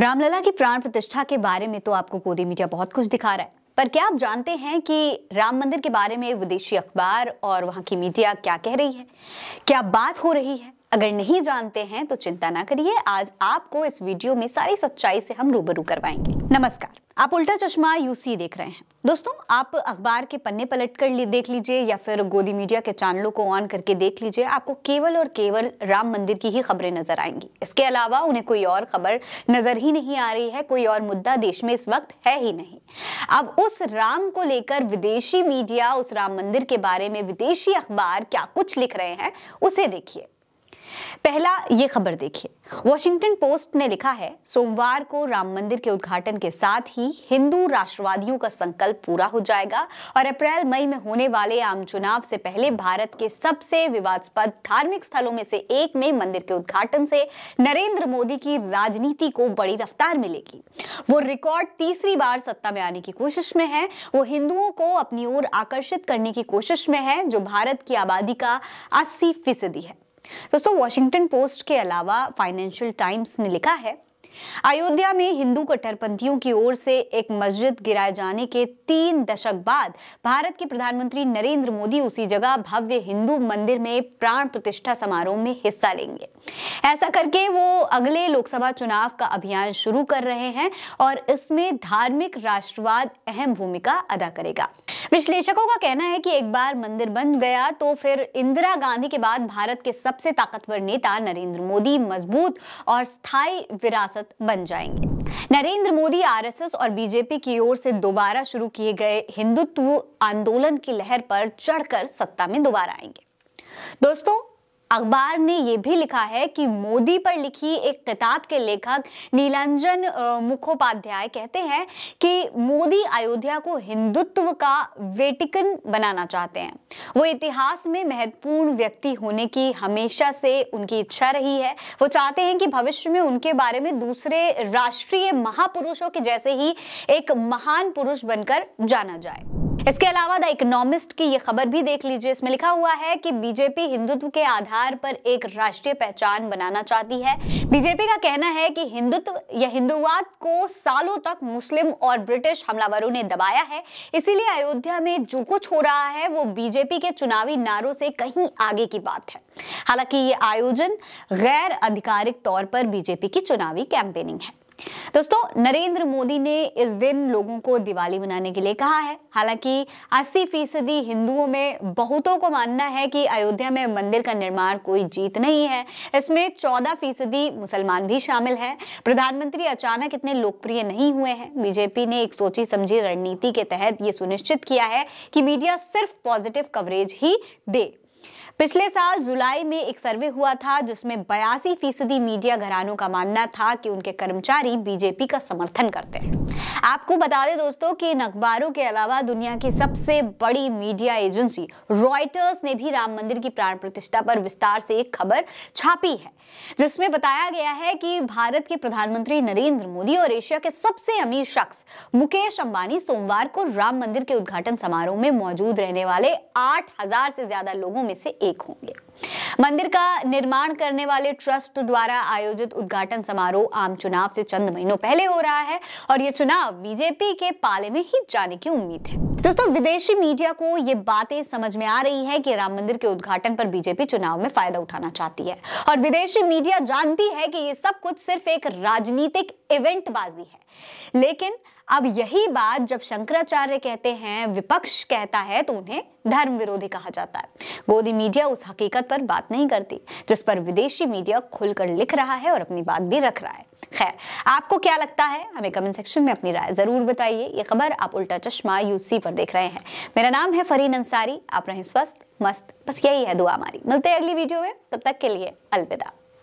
रामलला की प्राण प्रतिष्ठा के बारे में तो आपको कोदी मीडिया बहुत कुछ दिखा रहा है पर क्या आप जानते हैं कि राम मंदिर के बारे में विदेशी अखबार और वहाँ की मीडिया क्या कह रही है क्या बात हो रही है अगर नहीं जानते हैं तो चिंता ना करिए आज आपको इस वीडियो में सारी सच्चाई से हम रूबरू करवाएंगे नमस्कार आप उल्टा चश्मा यूसी देख रहे हैं दोस्तों आप अखबार के पन्ने पलट कर देख लीजिए या फिर गोदी मीडिया के चैनलों को ऑन करके देख लीजिए आपको केवल और केवल राम मंदिर की ही खबरें नजर आएंगी इसके अलावा उन्हें कोई और खबर नजर ही नहीं आ रही है कोई और मुद्दा देश में इस वक्त है ही नहीं अब उस राम को लेकर विदेशी मीडिया उस राम मंदिर के बारे में विदेशी अखबार क्या कुछ लिख रहे हैं उसे देखिए पहला ये खबर देखिए वॉशिंगटन पोस्ट ने लिखा है सोमवार को राम मंदिर के उद्घाटन के साथ ही हिंदू राष्ट्रवादियों का संकल्प पूरा हो जाएगा और अप्रैल मई में होने वाले आम चुनाव से पहले भारत के सबसे विवादस्पद धार्मिक स्थलों में से एक में मंदिर के उद्घाटन से नरेंद्र मोदी की राजनीति को बड़ी रफ्तार मिलेगी वो रिकॉर्ड तीसरी बार सत्ता में आने की कोशिश में है वो हिंदुओं को अपनी ओर आकर्षित करने की कोशिश में है जो भारत की आबादी का अस्सी फीसदी है दोस्तों वॉशिंगटन पोस्ट के अलावा फाइनेंशियल टाइम्स ने लिखा है अयोध्या में हिंदू कट्टरपंथियों की ओर से एक मस्जिद गिराए जाने के तीन दशक बाद भारत के प्रधानमंत्री नरेंद्र मोदी उसी जगह भव्य हिंदू मंदिर में प्राण प्रतिष्ठा समारोह में हिस्सा लेंगे ऐसा करके वो अगले लोकसभा चुनाव का अभियान शुरू कर रहे हैं और इसमें धार्मिक राष्ट्रवाद अहम भूमिका अदा करेगा विश्लेषकों का कहना है कि एक बार मंदिर बन गया तो फिर इंदिरा गांधी के बाद भारत के सबसे ताकतवर नेता नरेंद्र मोदी मजबूत और स्थायी विरासत बन जाएंगे नरेंद्र मोदी आरएसएस और बीजेपी की ओर से दोबारा शुरू किए गए हिंदुत्व आंदोलन की लहर पर चढ़कर सत्ता में दोबारा आएंगे दोस्तों अखबार ने ये भी लिखा है कि मोदी पर लिखी एक किताब के लेखक नीलांजन मुखोपाध्याय कहते हैं कि मोदी अयोध्या को हिंदुत्व का वेटिकन बनाना चाहते हैं वो इतिहास में महत्वपूर्ण व्यक्ति होने की हमेशा से उनकी इच्छा रही है वो चाहते हैं कि भविष्य में उनके बारे में दूसरे राष्ट्रीय महापुरुषों के जैसे ही एक महान पुरुष बनकर जाना जाए इसके अलावा द इकोनॉमिस्ट की ये खबर भी देख लीजिए इसमें लिखा हुआ है कि बीजेपी हिंदुत्व के आधार पर एक राष्ट्रीय पहचान बनाना चाहती है बीजेपी का कहना है कि हिंदुत्व या हिंदुवाद को सालों तक मुस्लिम और ब्रिटिश हमलावरों ने दबाया है इसीलिए अयोध्या में जो कुछ हो रहा है वो बीजेपी के चुनावी नारों से कहीं आगे की बात है हालांकि ये आयोजन गैर आधिकारिक तौर पर बीजेपी की चुनावी कैंपेनिंग है दोस्तों नरेंद्र मोदी ने इस दिन लोगों को दिवाली मनाने के लिए कहा है हालांकि 80 फीसदी हिंदुओं में बहुतों को मानना है कि अयोध्या में मंदिर का निर्माण कोई जीत नहीं है इसमें 14 फीसदी मुसलमान भी शामिल हैं प्रधानमंत्री अचानक इतने लोकप्रिय नहीं हुए हैं बीजेपी ने एक सोची समझी रणनीति के तहत ये सुनिश्चित किया है कि मीडिया सिर्फ पॉजिटिव कवरेज ही दे पिछले साल जुलाई में एक सर्वे हुआ था जिसमें बयासी फीसदी मीडिया घरानों का मानना था कि उनके कर्मचारी बीजेपी का समर्थन करते हैं आपको बता दें दोस्तों कि इन अखबारों के अलावा दुनिया की सबसे बड़ी मीडिया एजेंसी रॉयटर्स ने भी राम मंदिर की प्राण प्रतिष्ठा पर विस्तार से एक खबर छापी है जिसमें बताया गया है कि भारत के प्रधानमंत्री नरेंद्र मोदी और एशिया के सबसे अमीर शख्स मुकेश अंबानी सोमवार को राम मंदिर के उद्घाटन समारोह में मौजूद रहने वाले आठ से ज्यादा लोगों में से एक होंगे मंदिर का निर्माण करने वाले ट्रस्ट द्वारा आयोजित उद्घाटन समारोह आम चुनाव से चंद महीनों पहले हो रहा है और यह चुनाव बीजेपी के पाले में ही जाने की उम्मीद है दोस्तों विदेशी मीडिया को ये बातें समझ में आ रही है कि राम मंदिर के उद्घाटन पर बीजेपी चुनाव में फायदा उठाना चाहती है और विदेशी मीडिया जानती है कि ये सब कुछ सिर्फ एक राजनीतिक इवेंटबाजी है लेकिन अब यही बात जब शंकराचार्य कहते हैं विपक्ष कहता है तो उन्हें धर्म विरोधी कहा जाता है गोदी मीडिया उस हकीकत पर बात नहीं करती जिस पर विदेशी मीडिया खुलकर लिख रहा है और अपनी बात भी रख रहा है खैर आपको क्या लगता है हमें कमेंट सेक्शन में अपनी राय जरूर बताइए ये खबर आप उल्टा चश्मा यूसी पर देख रहे हैं मेरा नाम है फरीन अंसारी आप रहें स्वस्थ मस्त बस यही है दुआ हमारी मिलते हैं अगली वीडियो में तब तक के लिए अलविदा